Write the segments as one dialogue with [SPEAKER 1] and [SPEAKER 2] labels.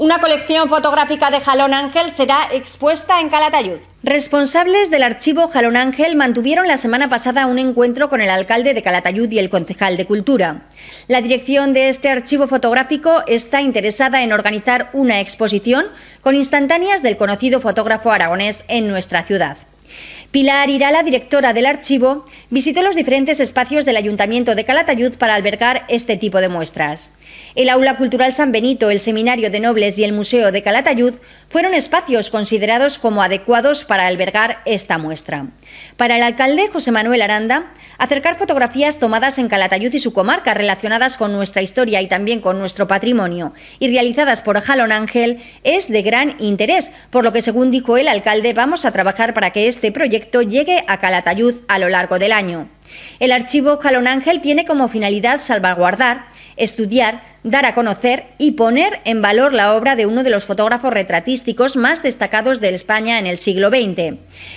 [SPEAKER 1] Una colección fotográfica de Jalón Ángel será expuesta en Calatayud. Responsables del archivo Jalón Ángel mantuvieron la semana pasada un encuentro con el alcalde de Calatayud y el concejal de Cultura. La dirección de este archivo fotográfico está interesada en organizar una exposición con instantáneas del conocido fotógrafo aragonés en nuestra ciudad. Pilar Irala, directora del archivo, visitó los diferentes espacios del Ayuntamiento de Calatayud para albergar este tipo de muestras. El Aula Cultural San Benito, el Seminario de Nobles y el Museo de Calatayud fueron espacios considerados como adecuados para albergar esta muestra. Para el alcalde José Manuel Aranda, acercar fotografías tomadas en Calatayud y su comarca relacionadas con nuestra historia y también con nuestro patrimonio y realizadas por Jalón Ángel es de gran interés, por lo que según dijo el alcalde vamos a trabajar para que este proyecto llegue a Calatayud a lo largo del año. El archivo Jalón Ángel tiene como finalidad salvaguardar, estudiar, dar a conocer y poner en valor la obra de uno de los fotógrafos retratísticos más destacados de España en el siglo XX.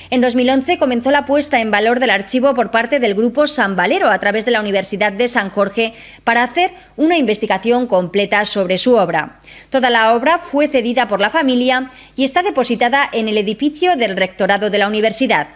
[SPEAKER 1] En 2011 comenzó la puesta en valor del archivo por parte del grupo San Valero a través de la Universidad de San Jorge para hacer una investigación completa sobre su obra. Toda la obra fue cedida por la familia y está depositada en el edificio del rectorado de la universidad.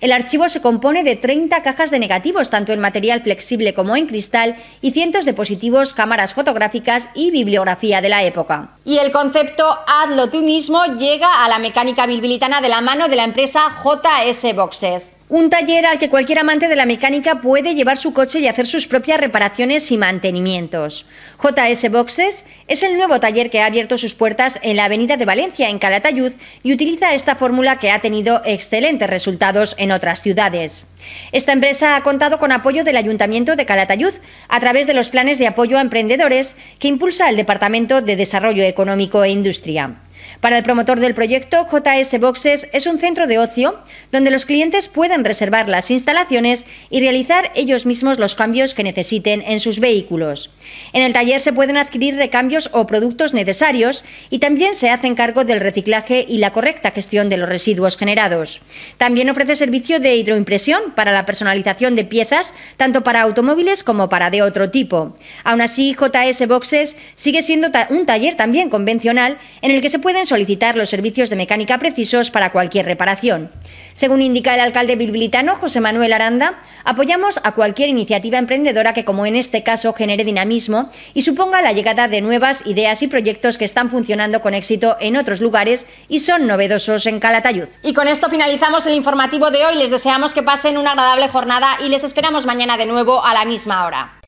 [SPEAKER 1] El archivo se compone de 30 cajas de negativos, tanto en material flexible como en cristal, y cientos de positivos, cámaras fotográficas y bibliografía de la época. Y el concepto Hazlo tú mismo llega a la mecánica bilbilitana de la mano de la empresa JS Boxes. Un taller al que cualquier amante de la mecánica puede llevar su coche y hacer sus propias reparaciones y mantenimientos. JS Boxes es el nuevo taller que ha abierto sus puertas en la Avenida de Valencia, en Calatayud, y utiliza esta fórmula que ha tenido excelentes resultados en otras ciudades. Esta empresa ha contado con apoyo del Ayuntamiento de Calatayud a través de los planes de apoyo a emprendedores que impulsa el Departamento de Desarrollo Económico e Industria. Para el promotor del proyecto, JS Boxes es un centro de ocio donde los clientes pueden reservar las instalaciones y realizar ellos mismos los cambios que necesiten en sus vehículos. En el taller se pueden adquirir recambios o productos necesarios y también se hacen cargo del reciclaje y la correcta gestión de los residuos generados. También ofrece servicio de hidroimpresión para la personalización de piezas, tanto para automóviles como para de otro tipo. Aún así, JS Boxes sigue siendo un taller también convencional en el que se puede pueden solicitar los servicios de mecánica precisos para cualquier reparación. Según indica el alcalde bilbilitano José Manuel Aranda, apoyamos a cualquier iniciativa emprendedora que, como en este caso, genere dinamismo y suponga la llegada de nuevas ideas y proyectos que están funcionando con éxito en otros lugares y son novedosos en Calatayud. Y con esto finalizamos el informativo de hoy. Les deseamos que pasen una agradable jornada y les esperamos mañana de nuevo a la misma hora.